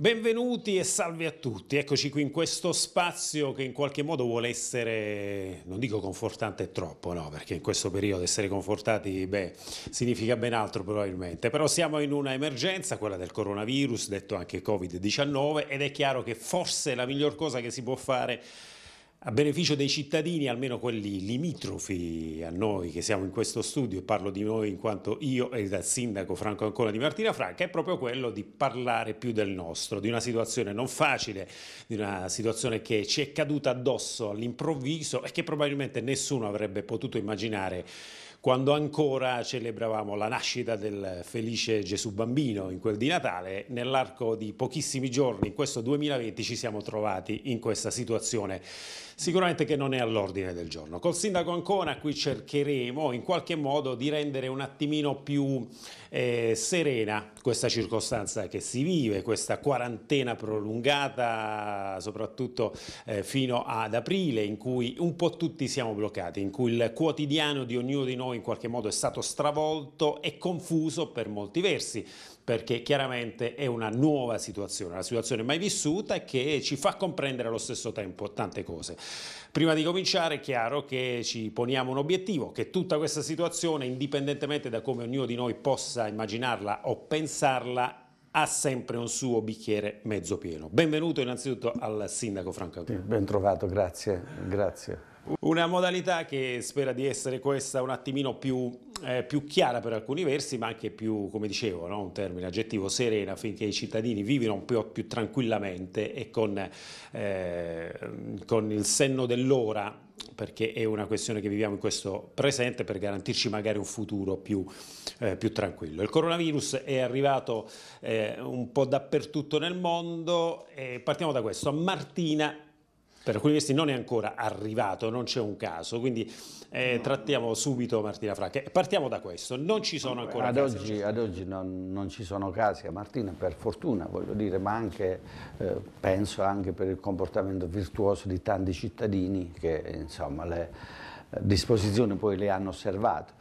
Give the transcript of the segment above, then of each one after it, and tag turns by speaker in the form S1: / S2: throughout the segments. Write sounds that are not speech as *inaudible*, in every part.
S1: Benvenuti e salve a tutti, eccoci qui in questo spazio che in qualche modo vuole essere, non dico confortante troppo, no, perché in questo periodo essere confortati, beh, significa ben altro probabilmente, però siamo in una emergenza, quella del coronavirus, detto anche Covid-19, ed è chiaro che forse la miglior cosa che si può fare è a beneficio dei cittadini, almeno quelli limitrofi a noi che siamo in questo studio, e parlo di noi in quanto io e il sindaco Franco Ancona di Martina Franca, è proprio quello di parlare più del nostro, di una situazione non facile, di una situazione che ci è caduta addosso all'improvviso e che probabilmente nessuno avrebbe potuto immaginare quando ancora celebravamo la nascita del felice Gesù bambino in quel di Natale, nell'arco di pochissimi giorni, in questo 2020, ci siamo trovati in questa situazione sicuramente che non è all'ordine del giorno. Col sindaco Ancona qui cercheremo in qualche modo di rendere un attimino più eh, serena questa circostanza che si vive, questa quarantena prolungata soprattutto eh, fino ad aprile in cui un po' tutti siamo bloccati, in cui il quotidiano di ognuno di noi in qualche modo è stato stravolto e confuso per molti versi perché chiaramente è una nuova situazione, una situazione mai vissuta e che ci fa comprendere allo stesso tempo tante cose. Prima di cominciare è chiaro che ci poniamo un obiettivo, che tutta questa situazione, indipendentemente da come ognuno di noi possa immaginarla o pensarla, ha sempre un suo bicchiere mezzo pieno. Benvenuto innanzitutto al sindaco Franco Antonio. Ben
S2: trovato, grazie, grazie.
S1: Una modalità che spera di essere questa un attimino più, eh, più chiara per alcuni versi, ma anche più, come dicevo, no? un termine aggettivo serena, affinché i cittadini vivano un po' più tranquillamente e con, eh, con il senno dell'ora perché è una questione che viviamo in questo presente per garantirci magari un futuro più, eh, più tranquillo. Il coronavirus è arrivato eh, un po' dappertutto nel mondo e partiamo da questo. A Martina per alcuni di questi non è ancora arrivato, non c'è un caso, quindi eh, trattiamo subito Martina Franca. Partiamo da questo, non ci sono ancora ad casi. Oggi,
S2: ad oggi non, non, ci sono casi, a Martina per fortuna voglio dire, ma anche, eh, penso anche per il comportamento virtuoso di tanti cittadini che insomma le disposizioni poi le hanno osservate.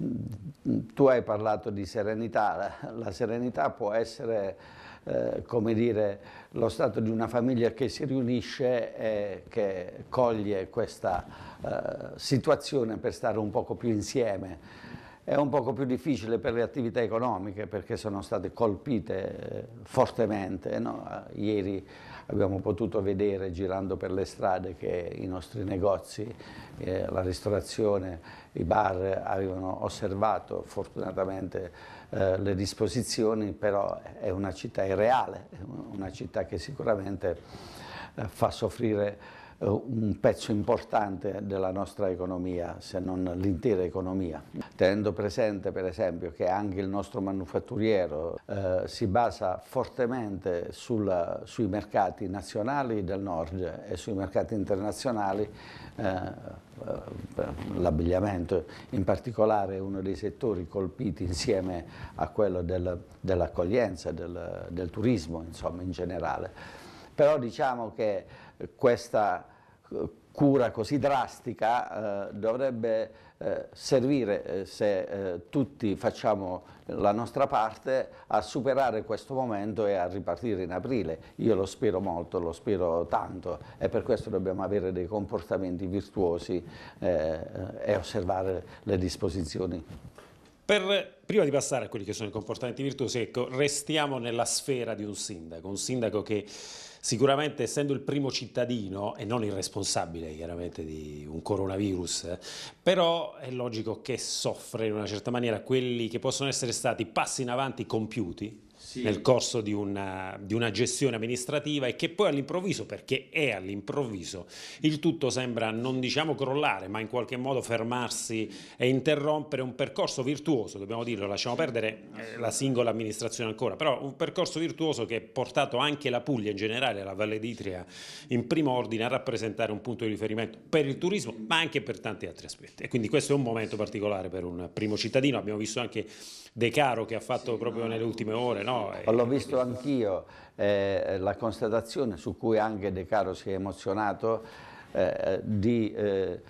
S2: Tu hai parlato di serenità, la serenità può essere eh, come dire, lo stato di una famiglia che si riunisce e che coglie questa eh, situazione per stare un poco più insieme. È un poco più difficile per le attività economiche perché sono state colpite eh, fortemente. No? Ieri abbiamo potuto vedere girando per le strade che i nostri negozi, eh, la ristorazione, i bar avevano osservato fortunatamente eh, le disposizioni, però è una città irreale, una città che sicuramente eh, fa soffrire eh, un pezzo importante della nostra economia, se non l'intera economia. Tenendo presente per esempio che anche il nostro manufatturiero eh, si basa fortemente sul, sui mercati nazionali del nord e sui mercati internazionali, eh, eh l'abbigliamento in particolare è uno dei settori colpiti insieme a quello del, dell'accoglienza, del, del turismo insomma in generale. Però diciamo che questa eh, cura così drastica eh, dovrebbe eh, servire, eh, se eh, tutti facciamo la nostra parte, a superare questo momento e a ripartire in aprile. Io lo spero molto, lo spero tanto e per questo dobbiamo avere dei comportamenti virtuosi eh, e osservare le disposizioni.
S1: Per, prima di passare a quelli che sono i comportamenti virtuosi, ecco, restiamo nella sfera di un sindaco, un sindaco che Sicuramente essendo il primo cittadino e non il responsabile chiaramente di un coronavirus, però è logico che soffre in una certa maniera quelli che possono essere stati passi in avanti compiuti sì. nel corso di una, di una, gestione amministrativa e che poi all'improvviso, perché è all'improvviso, il tutto sembra non diciamo crollare, ma in qualche modo fermarsi e interrompere un percorso virtuoso, dobbiamo dirlo, lasciamo perdere eh, la singola amministrazione ancora, però un percorso virtuoso che ha portato anche la Puglia in generale, la Valle d'Itria in primo ordine a rappresentare un punto di riferimento per il turismo, ma anche per tanti altri aspetti. E quindi questo è un momento particolare per un primo cittadino, abbiamo visto anche De Caro che ha fatto sì, proprio no, nelle ultime ore no? L'ho visto anch'io,
S2: eh, la constatazione su cui anche De Caro si è emozionato eh, di eh,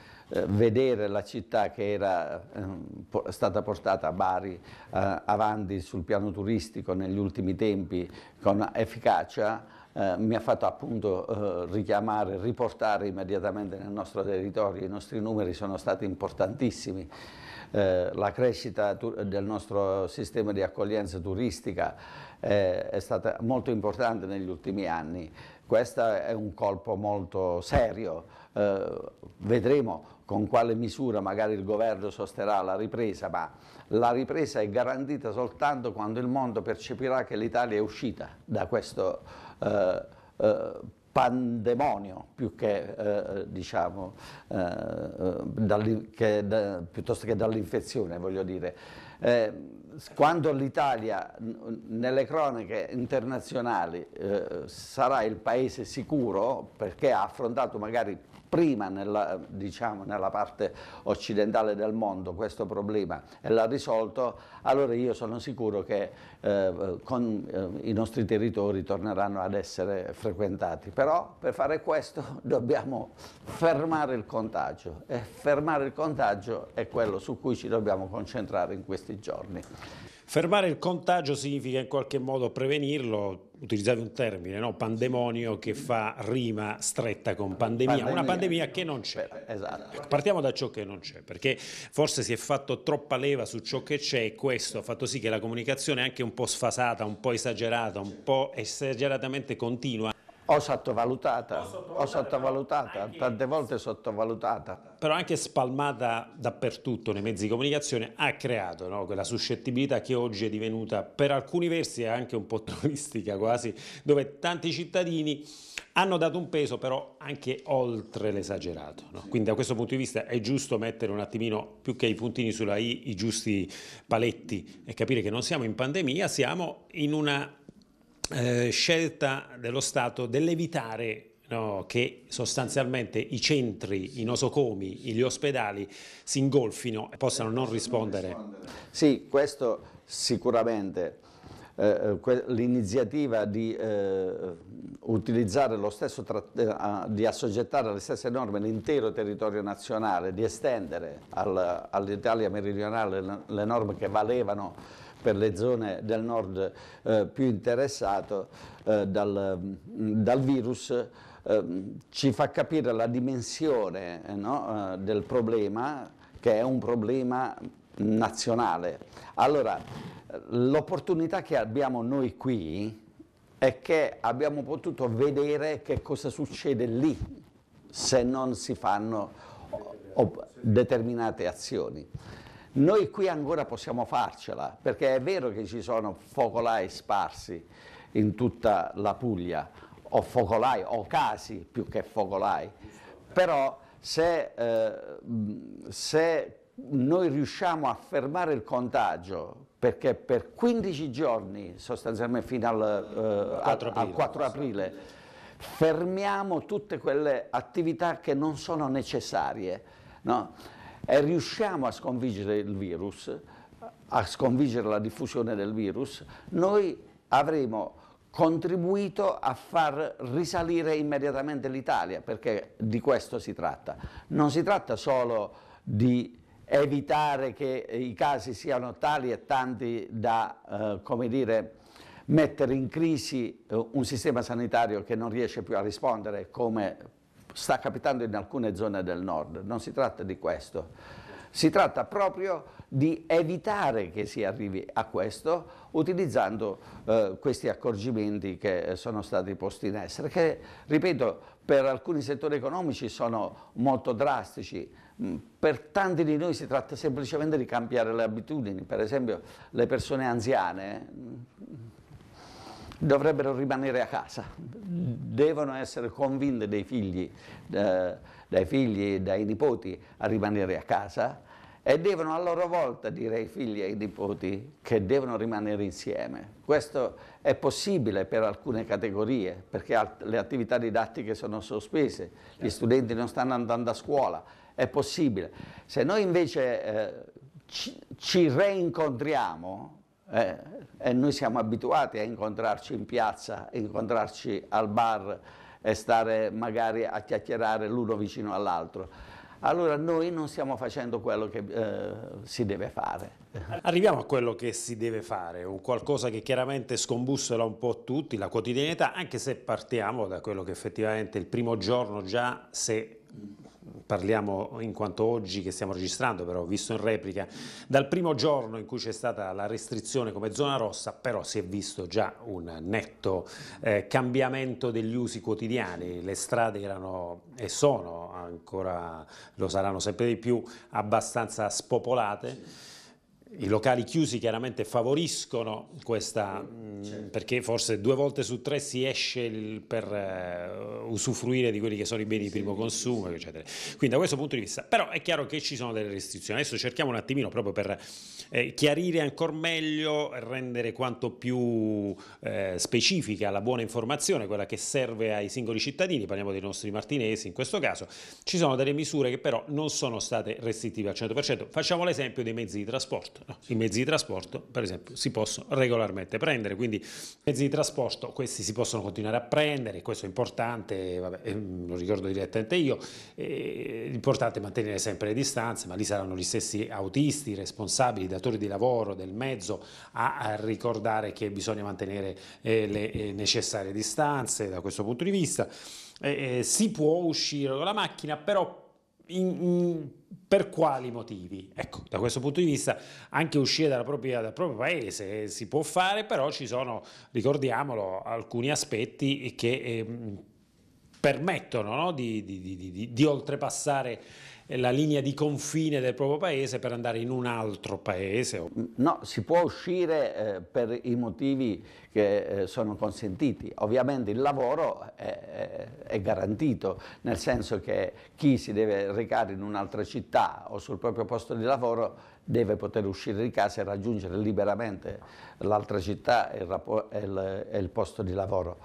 S2: vedere la città che era eh, stata portata a Bari eh, avanti sul piano turistico negli ultimi tempi con efficacia eh, mi ha fatto appunto eh, richiamare, riportare immediatamente nel nostro territorio, i nostri numeri sono stati importantissimi. Eh, la crescita del nostro sistema di accoglienza turistica eh, è stata molto importante negli ultimi anni. Questo è un colpo molto serio, eh, vedremo con quale misura magari il governo sosterrà la ripresa, ma la ripresa è garantita soltanto quando il mondo percepirà che l'Italia è uscita da questo eh, eh pandemonio più che, eh, diciamo, eh, eh che da, piuttosto che dall'infezione, voglio dire. Eh, quando l'Italia nelle cronache internazionali eh, sarà il paese sicuro perché ha affrontato magari prima nella, diciamo, nella parte occidentale del mondo questo problema e l'ha risolto, allora io sono sicuro che eh, con, eh, i nostri territori torneranno ad essere frequentati. Però per fare questo *laughs* dobbiamo fermare il contagio e fermare il contagio è quello su cui ci dobbiamo concentrare
S1: in questi giorni. Fermare il contagio significa in qualche modo prevenirlo, utilizzate un termine, no? pandemonio che fa rima stretta con pandemia, pandemia. una pandemia che non c'è. Esatto. Partiamo da ciò che non c'è, perché forse si è fatto troppa leva su ciò che c'è e questo ha fatto sì che la comunicazione anche un po' sfasata, un po' esagerata, un po' esageratamente continua o sottovalutata, o sottovalutata, tante volte sottovalutata. Però anche spalmata dappertutto nei mezzi di comunicazione ha creato no, quella suscettibilità che oggi è divenuta per alcuni versi anche un po' *laughs* turistica quasi, dove tanti cittadini hanno dato un peso però anche oltre l'esagerato. No? Quindi da questo punto di vista è giusto mettere un attimino più che i puntini sulla I, i giusti paletti e capire che non siamo in pandemia, siamo in una eh, scelta dello Stato dell'evitare no, che sostanzialmente i centri, i nosocomi, gli ospedali si ingolfino e possano non rispondere.
S2: Sì, questo sicuramente. Eh, eh, l'iniziativa di eh, utilizzare lo stesso, di assoggettare alle stesse norme l'intero territorio nazionale, di estendere al, all'Italia meridionale le norme che valevano per le zone del nord eh, più interessate eh, dal, mm, dal, virus, eh, ci fa capire la dimensione eh, no, eh, del problema, che è un problema nazionale. Allora, l'opportunità che abbiamo noi qui è che abbiamo potuto vedere che cosa succede lì se non si fanno determinate azioni. Noi qui ancora possiamo farcela, perché è vero che ci sono focolai sparsi in tutta la Puglia, o focolai, o casi più che focolai, però se, eh, se noi riusciamo a fermare il contagio perché per 15 giorni, sostanzialmente fino al, eh, 4, aprile, al 4 aprile, fermiamo tutte quelle attività che non sono necessarie. No? e riusciamo a sconfiggere il virus, a sconfiggere la diffusione del virus, noi avremo contribuito a far risalire immediatamente l'Italia, perché di questo si tratta. Non si tratta solo di evitare che i casi siano tali e tanti da, eh, come dire, mettere in crisi eh, un sistema sanitario che non riesce più a rispondere, come sta capitando in alcune zone del nord, non si tratta di questo. Si tratta proprio di evitare che si arrivi a questo utilizzando eh, questi accorgimenti che eh, sono stati posti in essere, che ripeto per alcuni settori economici sono molto drastici, mm, per tanti di noi si tratta semplicemente di cambiare le abitudini, per esempio le persone anziane mm, dovrebbero rimanere a casa, devono essere convinte dai figli, eh, dai figli, dai nipoti a rimanere a casa e devono a loro volta dire ai figli e ai nipoti che devono rimanere insieme. Questo è possibile per alcune categorie, perché le attività didattiche sono sospese, gli certo. studenti non stanno andando a scuola, è possibile. Se noi invece eh, ci, ci reincontriamo, eh, e noi siamo abituati a incontrarci in piazza, incontrarci al bar e stare magari a chiacchierare l'uno vicino
S1: all'altro. Allora noi non stiamo facendo quello che eh, si deve fare. Arriviamo a quello che si deve fare, un qualcosa che chiaramente scombussola un po' tutti, la quotidianità, anche se partiamo da quello che effettivamente il primo giorno già, se parliamo in quanto oggi che stiamo registrando, però visto in replica, dal primo giorno in cui c'è stata la restrizione come zona rossa, però si è visto già un netto eh, cambiamento degli usi quotidiani, le strade erano e sono ancora, lo saranno sempre di più, abbastanza spopolate. I locali chiusi chiaramente favoriscono questa, mm, certo. perché forse due volte su tre si esce il, per uh, usufruire di quelli che sono i beni sì, di primo consumo, sì. eccetera. Quindi da questo punto di vista, però è chiaro che ci sono delle restrizioni. Adesso cerchiamo un attimino proprio per eh, chiarire ancora meglio, rendere quanto più eh, specifica la buona informazione, quella che serve ai singoli cittadini, parliamo dei nostri martinesi in questo caso. Ci sono delle misure che però non sono state restrittive al 100%. Facciamo l'esempio dei mezzi di trasporto trasporto. No? I mezzi di trasporto, per esempio, si possono regolarmente prendere, quindi i mezzi di trasporto questi si possono continuare a prendere, questo è importante, vabbè, eh, lo ricordo direttamente io, eh, l'importante è mantenere sempre le distanze, ma lì saranno gli stessi autisti, responsabili, datori di lavoro del mezzo a, a ricordare che bisogna mantenere eh, le eh, necessarie distanze da questo punto di vista. Eh, eh, si può uscire con la macchina, però in, in, per quali motivi? Ecco, da questo punto di vista anche uscire propria, dal proprio paese eh, si può fare, però ci sono, ricordiamolo, alcuni aspetti che eh, permettono no, di, di, di, di oltrepassare la linea di confine del proprio paese per andare in un altro paese? No, si può uscire eh, per i motivi che eh, sono consentiti.
S2: Ovviamente il lavoro è, è, garantito, nel senso che chi si deve recare in un'altra città o sul proprio posto di lavoro deve poter uscire di casa e raggiungere liberamente l'altra città e il, il, e il posto di lavoro.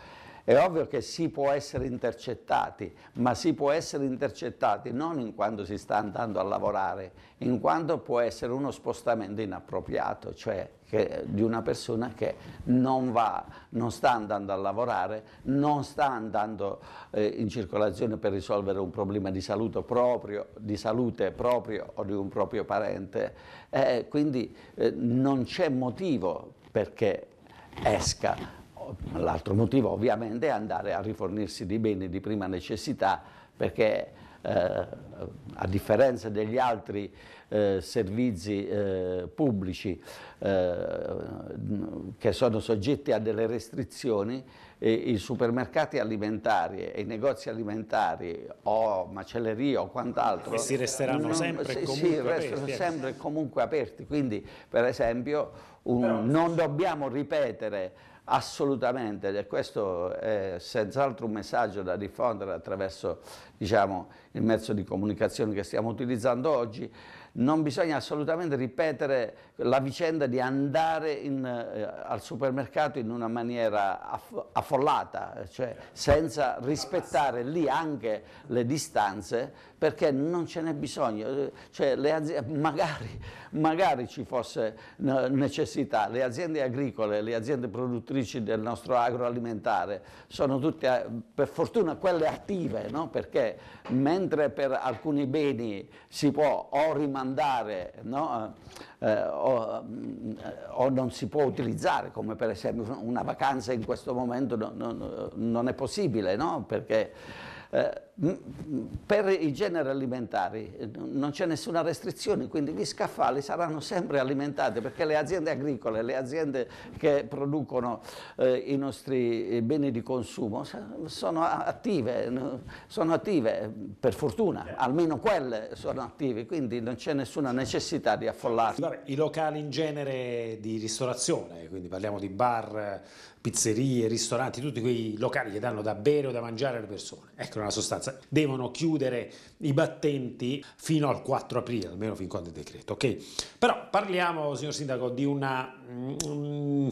S2: È ovvio che si può essere intercettati, ma si può essere intercettati non in quanto si sta andando a lavorare, in quanto può essere uno spostamento inappropriato, cioè che, eh, di una persona che non va, non sta andando a lavorare, non sta andando eh, in circolazione per risolvere un problema di salute proprio, di salute proprio o di un proprio parente. Eh, quindi eh, non c'è motivo perché esca L'altro motivo ovviamente è andare a rifornirsi di beni di prima necessità perché eh, a differenza degli altri eh, servizi eh, pubblici eh, che sono soggetti a delle restrizioni, i supermercati alimentari e i negozi alimentari o macellerie o quant'altro questi resteranno non, sempre, sì, comunque restano aperti, eh. sempre comunque aperti quindi per esempio un, non dobbiamo ripetere Assolutamente, e questo è senz'altro un messaggio da diffondere attraverso diciamo, il mezzo di comunicazione che stiamo utilizzando oggi, non bisogna assolutamente ripetere la vicenda di andare in, eh, al supermercato in una maniera aff affollata, cioè senza rispettare lì anche le distanze, perché non ce n'è bisogno. Cioè, le magari, magari, ci fosse necessità, le aziende agricole, le aziende produttrici del nostro agroalimentare sono tutte, per fortuna, quelle attive, no? perché mentre per alcuni beni si può o rimanere andare no? eh, eh o, mm, o, non si può utilizzare, come per esempio una vacanza in questo momento non, non è possibile, no? perché eh, Mm, mm, per i generi alimentari eh, non c'è nessuna restrizione, quindi gli scaffali saranno sempre alimentati perché le aziende agricole, le aziende che producono eh, i nostri eh, beni di consumo sono attive, sono attive per fortuna, eh. almeno quelle sono attive, quindi non c'è nessuna necessità di affollarsi. I locali in
S1: genere di ristorazione, quindi parliamo di bar, pizzerie, ristoranti, tutti quei locali che danno da bere o da mangiare alle persone, ecco una sostanza abbastanza, devono chiudere i battenti fino al 4 aprile, almeno fin quando è decreto, ok? Però parliamo, signor Sindaco, di una... Mm,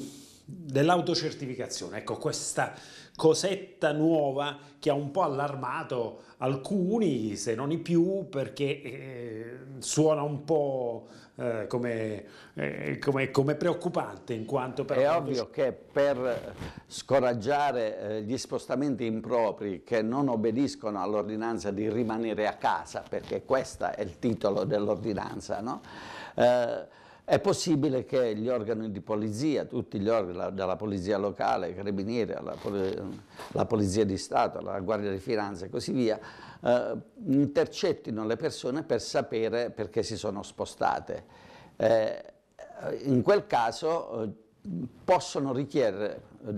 S1: dell'autocertificazione, ecco questa cosetta nuova che ha un po' allarmato alcuni, se non i più, perché eh, suona un po' eh, come, eh, come, come, preoccupante in quanto per... È quando... ovvio che per scoraggiare
S2: eh, gli spostamenti impropri che non obbediscono all'ordinanza di rimanere a casa, perché questo è il titolo dell'ordinanza, no? Eh, è possibile che gli organi di polizia, tutti gli organi, dalla polizia locale, i carabinieri, alla, la polizia di Stato, alla Guardia di Finanza e così via, eh, intercettino le persone per sapere perché si sono spostate. Eh, in quel caso eh, possono richiedere, eh,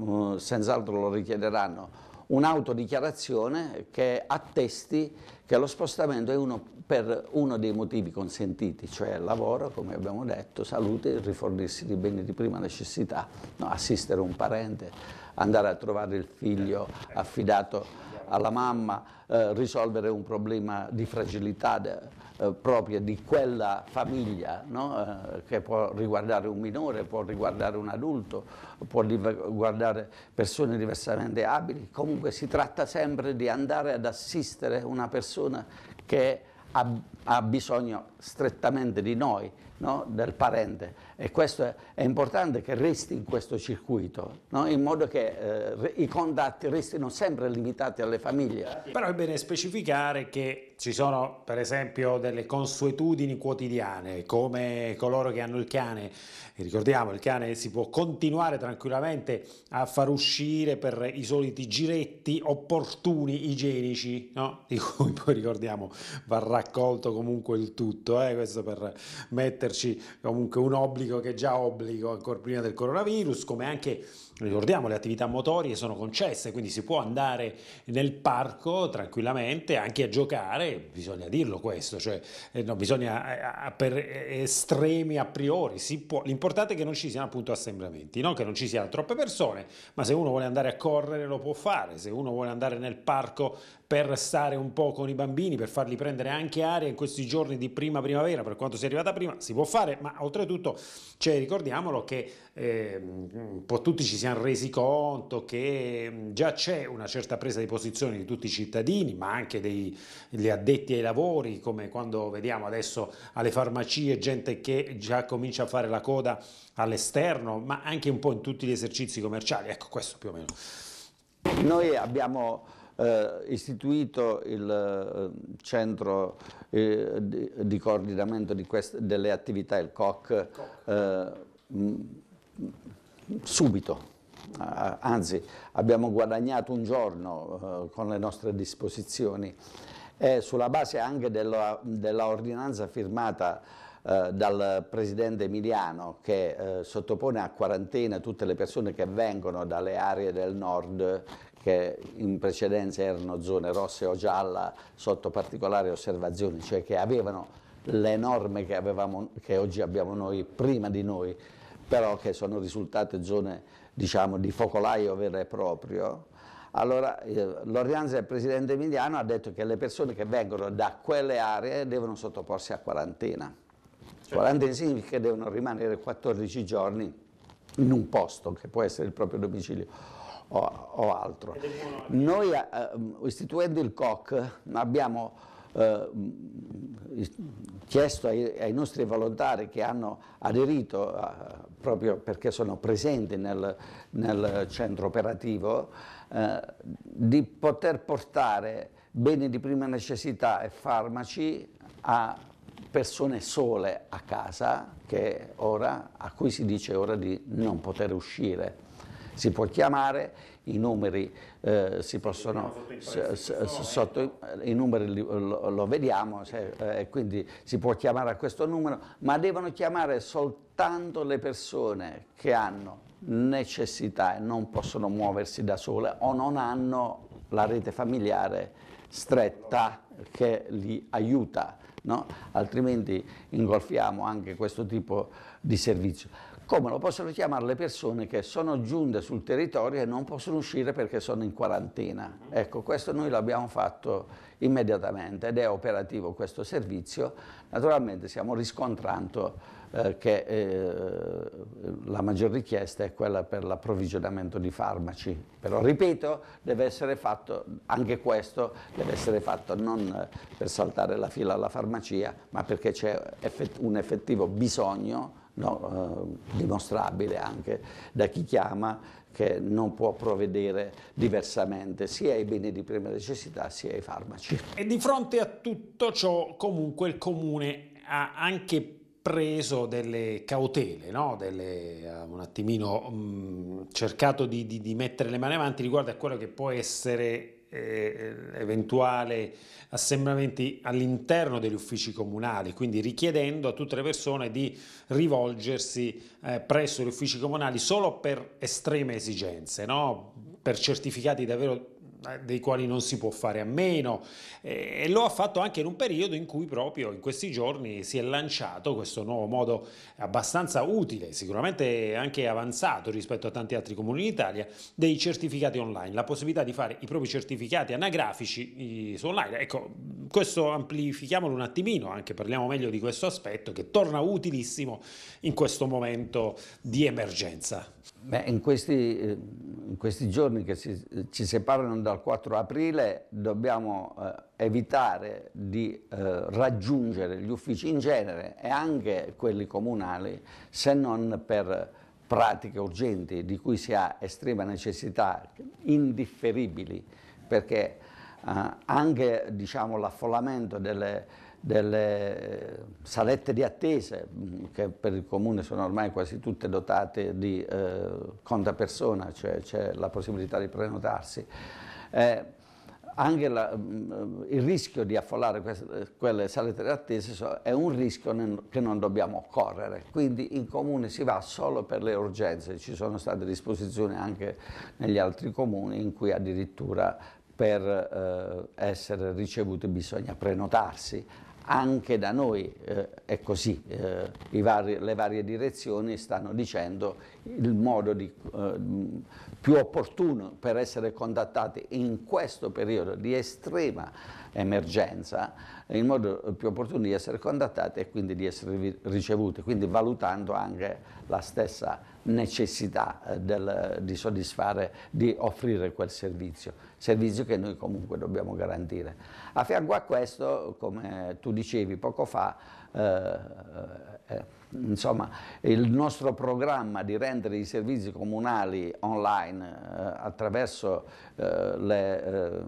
S2: mm, senz'altro lo richiederanno, un'autodichiarazione che attesti che lo spostamento è uno per uno dei motivi consentiti, cioè lavoro, come abbiamo detto, salute, rifornirsi di beni di prima necessità, no, assistere un parente, andare a trovare il figlio affidato alla mamma, eh, risolvere un problema di fragilità eh, di quella famiglia, no? eh, che può riguardare un minore, può riguardare un adulto, può riguardare persone diversamente abili, comunque si tratta sempre di andare ad assistere una persona che ha, ha bisogno strettamente di noi, no? del parente e questo è, è, importante che resti in questo circuito, no? in modo che
S1: eh, i contatti restino sempre limitati alle famiglie. Però è bene specificare che ci sono per esempio delle consuetudini quotidiane, come coloro che hanno il cane, ricordiamo il cane si può continuare tranquillamente a far uscire per i soliti giretti opportuni igienici, no? *laughs* di cui poi ricordiamo va raccolto comunque il tutto, eh? questo per metterci comunque un obbligo che è già obbligo ancora prima del coronavirus, come anche ricordiamo le attività motorie sono concesse, quindi si può andare nel parco tranquillamente anche a giocare, bisogna dirlo questo, cioè eh, non bisogna eh, per eh, estremi a priori, l'importante è che non ci siano appunto assembramenti, no? che non ci siano troppe persone, ma se uno vuole andare a correre lo può fare, se uno vuole andare nel parco per stare un po' con i bambini, per farli prendere anche aria in questi giorni di prima primavera, per quanto sia arrivata prima, si può fare, ma oltretutto cioè, ricordiamolo che eh, un po' tutti ci siamo resi conto che mm, già c'è una certa presa di posizione di tutti i cittadini, ma anche degli addetti ai lavori, come quando vediamo adesso alle farmacie gente che già comincia a fare la coda all'esterno, ma anche un po' in tutti gli esercizi commerciali. Ecco, questo più o meno.
S2: Noi abbiamo eh, istituito il eh, centro eh, di, di, coordinamento di queste, delle attività, il COC, mh, eh, subito. Anzi, abbiamo guadagnato un giorno eh, con le nostre disposizioni e sulla base anche dell'ordinanza dell firmata eh, dal presidente Emiliano che eh, sottopone a quarantena tutte le persone che vengono dalle aree del nord che in precedenza erano zone rosse o gialla sotto particolare osservazione, cioè che avevano le norme che, avevamo, che oggi abbiamo noi prima di noi, però che sono risultate zone diciamo, di focolaio vero e proprio, allora eh, l'ordinanza del Presidente Emiliano ha detto che le persone che vengono da quelle aree devono sottoporsi a quarantena. Certo. Quarantena significa che devono rimanere 14 giorni in un posto che può essere il proprio domicilio o, o altro. Noi eh, ehm, istituendo il COC abbiamo eh, chiesto ai, ai, nostri volontari che hanno aderito a, eh, proprio perché sono presenti nel, nel centro operativo eh, di poter portare beni di prima necessità e farmaci a persone sole a casa che ora, a cui si dice ora di non poter uscire si può chiamare, i numeri eh, si possono, sotto, eh, i numeri lo, lo vediamo, se, eh, quindi si può chiamare a questo numero, ma devono chiamare soltanto le persone che hanno necessità e non possono muoversi da sole o non hanno la rete familiare stretta che li aiuta, no? altrimenti ingolfiamo anche questo tipo di servizio come lo possono chiamare le persone che sono giunte sul territorio e non possono uscire perché sono in quarantena. Ecco, questo noi l'abbiamo fatto immediatamente ed è operativo questo servizio. Naturalmente stiamo riscontrando eh, che eh, la maggior richiesta è quella per l'approvvigionamento di farmaci, però ripeto, deve essere fatto, anche questo deve essere fatto non eh, per saltare la fila alla farmacia, ma perché c'è un effettivo bisogno no, eh, dimostrabile anche da chi chiama che non può provvedere diversamente sia ai beni di prima necessità sia ai farmaci.
S1: E di fronte a tutto ciò comunque il comune ha anche preso delle cautele, no? delle, un attimino mh, mm, cercato di, di, di mettere le mani avanti riguardo a quello che può essere eh, eventuali assembramenti all'interno degli uffici comunali, quindi richiedendo a tutte le persone di rivolgersi eh, presso gli uffici comunali solo per estreme esigenze, no? per certificati davvero eh, dei quali non si può fare a meno e lo ha fatto anche in un periodo in cui proprio in questi giorni si è lanciato questo nuovo modo abbastanza utile, sicuramente anche avanzato rispetto a tanti altri comuni d'Italia, dei certificati online, la possibilità di fare i propri certificati anagrafici su online. Ecco, questo amplifichiamolo un attimino, anche parliamo meglio di questo aspetto che torna utilissimo in questo momento di emergenza.
S2: Beh, in, questi, eh, in, questi, giorni che si, ci separano dal 4 aprile dobbiamo eh, evitare di eh, raggiungere gli uffici in genere e anche quelli comunali se non per pratiche urgenti di cui si ha estrema necessità, indifferibili, perché eh, anche diciamo, l'affollamento delle delle salette di attesa mm, che per il comune sono ormai quasi tutte dotate di eh, conta persona, cioè c'è la possibilità di prenotarsi. Eh, anche la, mm, eh, il rischio di affollare quelle salette di attesa è un rischio che non dobbiamo correre, quindi in comune si va solo per le urgenze, ci sono state disposizioni anche negli altri comuni in cui addirittura per eh, essere ricevuti bisogna prenotarsi, anche da noi eh, è così, eh, vari, le varie direzioni stanno dicendo il modo di, eh, più opportuno per essere contattati in questo periodo di estrema emergenza in modo eh, più opportuno di essere contattate e quindi di essere ricevute, quindi valutando anche la stessa necessità eh, del, di soddisfare, di offrire quel servizio, servizio che noi comunque dobbiamo garantire. A fianco a questo, come tu dicevi poco fa, eh, eh, eh insomma, il nostro programma di rendere i servizi comunali online eh, attraverso le,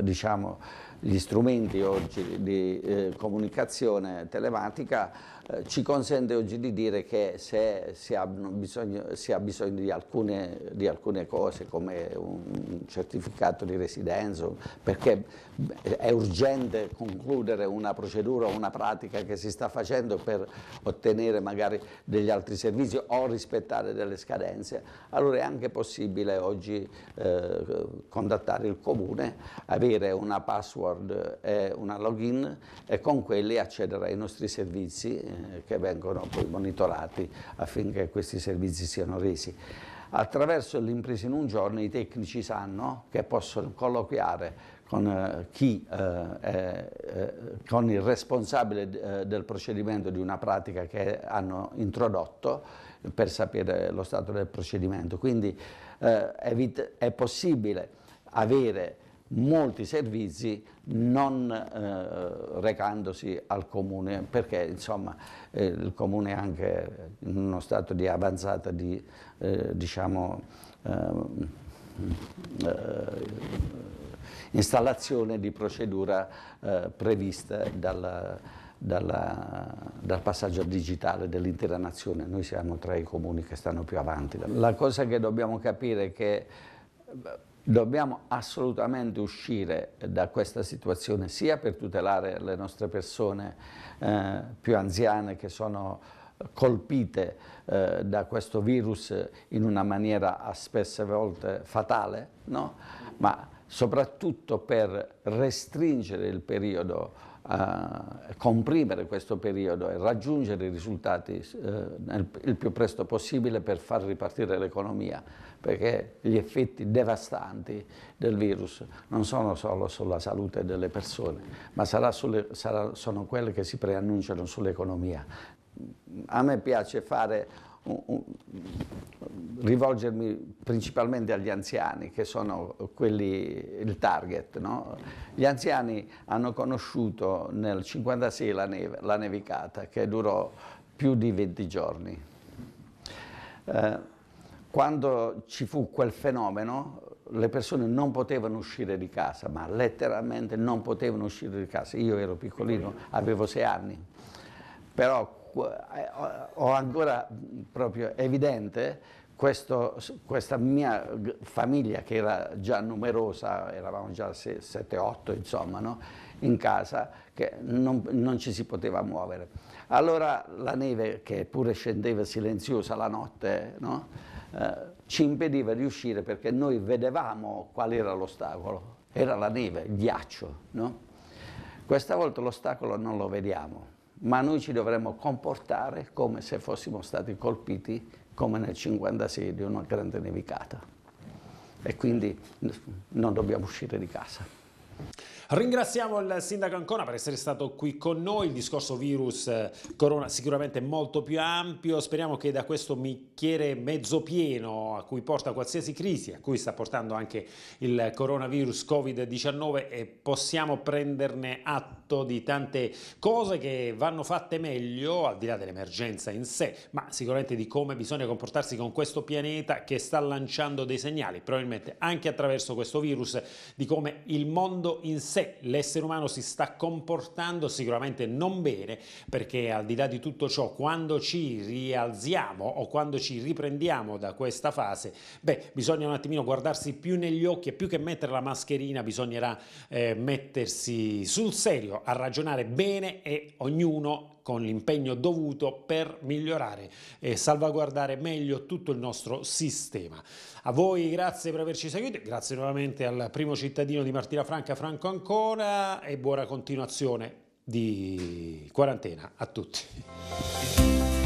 S2: diciamo, gli strumenti oggi di eh, comunicazione telematica eh, ci consente oggi di dire che se si ha bisogno, si ha bisogno di, alcune, di, alcune, cose come un certificato di residenza, perché è urgente concludere una procedura o una pratica che si sta facendo per ottenere magari degli altri servizi o rispettare delle scadenze, allora è anche possibile oggi eh, contattare il comune, avere una password e una login e con quelli accedere ai nostri servizi eh, che vengono poi monitorati affinché questi servizi siano resi. Attraverso l'impresa in un giorno i tecnici sanno che possono colloquiare con, eh, chi, eh, eh, con il responsabile eh, del procedimento di una pratica che hanno introdotto per sapere lo stato del procedimento. Quindi eh, è possibile avere molti servizi non eh, recandosi al comune perché insomma eh, il comune è anche in uno stato di avanzata di eh, diciamo ehm, eh, installazione di procedura eh, prevista dalla, dalla, dal passaggio digitale dell'intera nazione noi siamo tra i comuni che stanno più avanti la cosa che dobbiamo capire è che Dobbiamo assolutamente uscire da questa situazione sia per tutelare le nostre persone eh, più anziane che sono colpite eh, da questo virus in una maniera a spesse volte fatale, no? ma soprattutto per restringere il periodo a eh, comprimere questo periodo e raggiungere i risultati eh, nel, il più presto possibile per far ripartire l'economia, perché gli effetti devastanti del virus non sono solo sulla salute delle persone, ma sulle, sarà, sono quelli che si preannunciano sull'economia. A me piace fare rivolgermi principalmente agli anziani, che sono quelli, il target. No? Gli anziani hanno conosciuto nel 1956 la, neve, la nevicata, che durò più di 20 giorni. Eh, quando ci fu quel fenomeno, le persone non potevano uscire di casa, ma letteralmente non potevano uscire di casa. Io ero piccolino, avevo sei anni, però eh, eh, ho ancora proprio evidente questo, questa mia famiglia che era già numerosa, eravamo già 7-8 insomma, no? in casa, che non, non, ci si poteva muovere. Allora la neve, che pure scendeva silenziosa la notte, no? eh, ci impediva di uscire perché noi vedevamo qual era l'ostacolo, era la neve, il ghiaccio. No? Questa volta l'ostacolo non lo vediamo ma noi ci dovremmo comportare come se fossimo stati colpiti come nel 1956 di una grande nevicata e quindi non dobbiamo uscire di casa.
S1: Ringraziamo il sindaco Ancona per essere stato qui con noi, il discorso virus eh, corona sicuramente molto più ampio, speriamo che da questo bicchiere mezzo pieno a cui porta qualsiasi crisi, a cui sta portando anche il coronavirus Covid-19 possiamo prenderne atto di tante cose che vanno fatte meglio, al di là dell'emergenza in sé, ma sicuramente di come bisogna comportarsi con questo pianeta che sta lanciando dei segnali, probabilmente anche attraverso questo virus, di come il mondo in sé se l'essere umano si sta comportando sicuramente non bene, perché al di là di tutto ciò, quando ci rialziamo o quando ci riprendiamo da questa fase, beh, bisogna un attimino guardarsi più negli occhi e più che mettere la mascherina bisognerà eh, mettersi sul serio a ragionare bene e ognuno con l'impegno dovuto per migliorare e salvaguardare meglio tutto il nostro sistema. A voi grazie per averci seguito, grazie nuovamente al primo cittadino di Martina Franca, Franco Ancora e buona continuazione di quarantena a tutti.